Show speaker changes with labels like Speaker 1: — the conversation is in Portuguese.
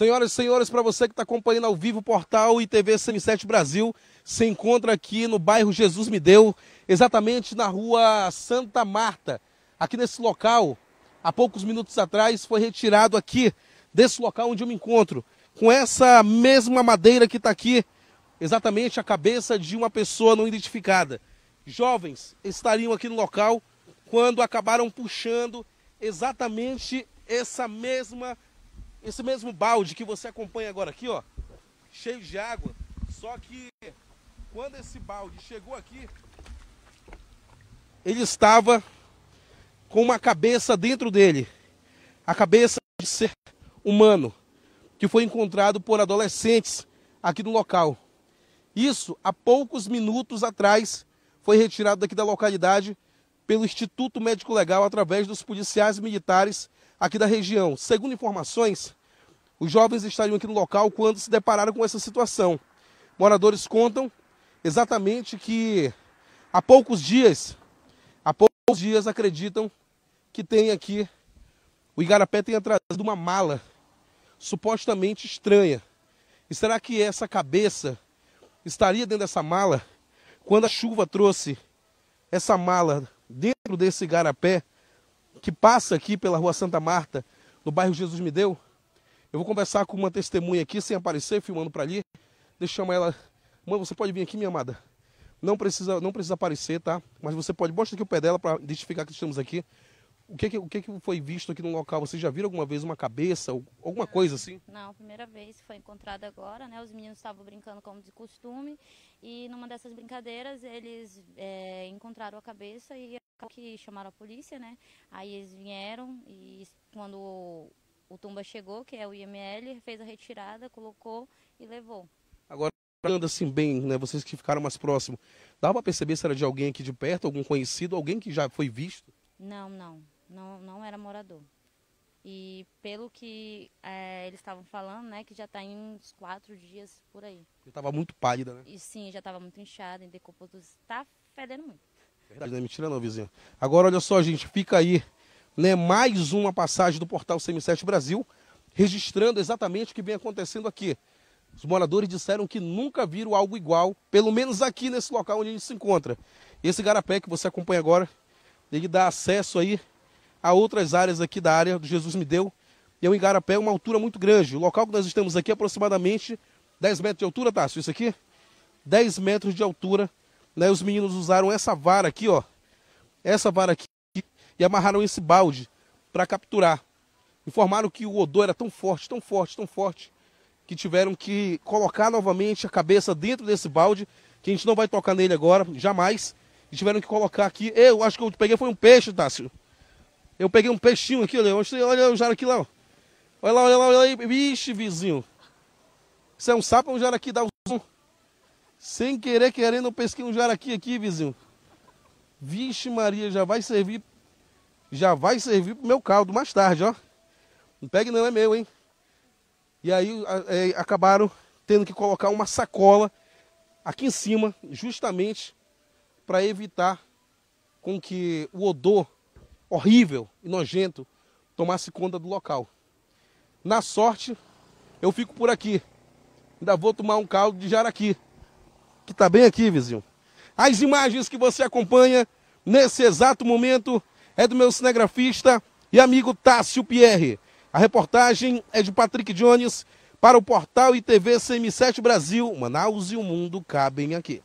Speaker 1: Senhoras e senhores, para você que está acompanhando ao vivo o portal ITV CM7 Brasil, se encontra aqui no bairro Jesus Me Deu, exatamente na rua Santa Marta. Aqui nesse local, há poucos minutos atrás, foi retirado aqui, desse local onde eu me encontro, com essa mesma madeira que está aqui, exatamente a cabeça de uma pessoa não identificada. Jovens estariam aqui no local quando acabaram puxando exatamente essa mesma madeira esse mesmo balde que você acompanha agora aqui, ó, cheio de água. Só que quando esse balde chegou aqui, ele estava com uma cabeça dentro dele. A cabeça de ser humano, que foi encontrado por adolescentes aqui no local. Isso há poucos minutos atrás foi retirado daqui da localidade pelo Instituto Médico Legal através dos policiais militares aqui da região. Segundo informações, os jovens estariam aqui no local quando se depararam com essa situação. Moradores contam exatamente que há poucos dias, há poucos dias acreditam que tem aqui o igarapé tenha de uma mala supostamente estranha. E será que essa cabeça estaria dentro dessa mala quando a chuva trouxe essa mala dentro desse igarapé que passa aqui pela Rua Santa Marta, no bairro Jesus Me Deu. Eu vou conversar com uma testemunha aqui, sem aparecer, filmando para ali. Deixa eu chamar ela. Mãe, você pode vir aqui, minha amada? Não precisa, não precisa aparecer, tá? Mas você pode, mostra aqui o pé dela para identificar que estamos aqui. O que, o que foi visto aqui no local? Vocês já viram alguma vez uma cabeça, alguma não, coisa assim?
Speaker 2: Não, primeira vez foi encontrada agora, né? Os meninos estavam brincando como de costume e numa dessas brincadeiras eles é, encontraram a cabeça e que chamaram a polícia, né? Aí eles vieram e quando o, o Tumba chegou, que é o IML, fez a retirada, colocou e levou.
Speaker 1: Agora anda assim bem, né? Vocês que ficaram mais próximos, dava para perceber se era de alguém aqui de perto, algum conhecido, alguém que já foi visto?
Speaker 2: Não, não, não, não era morador. E pelo que é, eles estavam falando, né, que já está em uns quatro dias por aí. Já estava muito pálida, né? E sim, já estava muito inchada, em decomposição, está fedendo muito. Verdade, não
Speaker 1: é mentira não, vizinho. Agora, olha só, gente, fica aí né, mais uma passagem do portal CM7 Brasil, registrando exatamente o que vem acontecendo aqui. Os moradores disseram que nunca viram algo igual, pelo menos aqui nesse local onde a gente se encontra. Esse garapé que você acompanha agora, ele dá acesso aí a outras áreas aqui da área do Jesus Me Deu. E é um igarapé, uma altura muito grande. O local que nós estamos aqui é aproximadamente 10 metros de altura, tá? isso aqui? 10 metros de altura né? Os meninos usaram essa vara aqui, ó. Essa vara aqui e amarraram esse balde para capturar. Informaram que o odor era tão forte, tão forte, tão forte, que tiveram que colocar novamente a cabeça dentro desse balde, que a gente não vai tocar nele agora, jamais. E tiveram que colocar aqui. Eu acho que eu peguei foi um peixe, Tássio. Eu peguei um peixinho aqui, olha. Olha o jaraqui lá, ó. Olha lá, olha lá, olha aí. Vixe, vizinho. Isso é um sapo ou um jaraqui? Dá um zoom. Sem querer, querendo, eu pesquei um jaraqui aqui, vizinho. Vixe Maria, já vai servir. Já vai servir pro meu caldo mais tarde, ó. Não pegue não, é meu, hein? E aí é, acabaram tendo que colocar uma sacola aqui em cima, justamente para evitar com que o odor horrível e nojento tomasse conta do local. Na sorte, eu fico por aqui. Ainda vou tomar um caldo de jaraqui que está bem aqui, vizinho. As imagens que você acompanha nesse exato momento é do meu cinegrafista e amigo Tássio Pierre. A reportagem é de Patrick Jones para o portal ITV CM7 Brasil. Manaus e o mundo cabem aqui.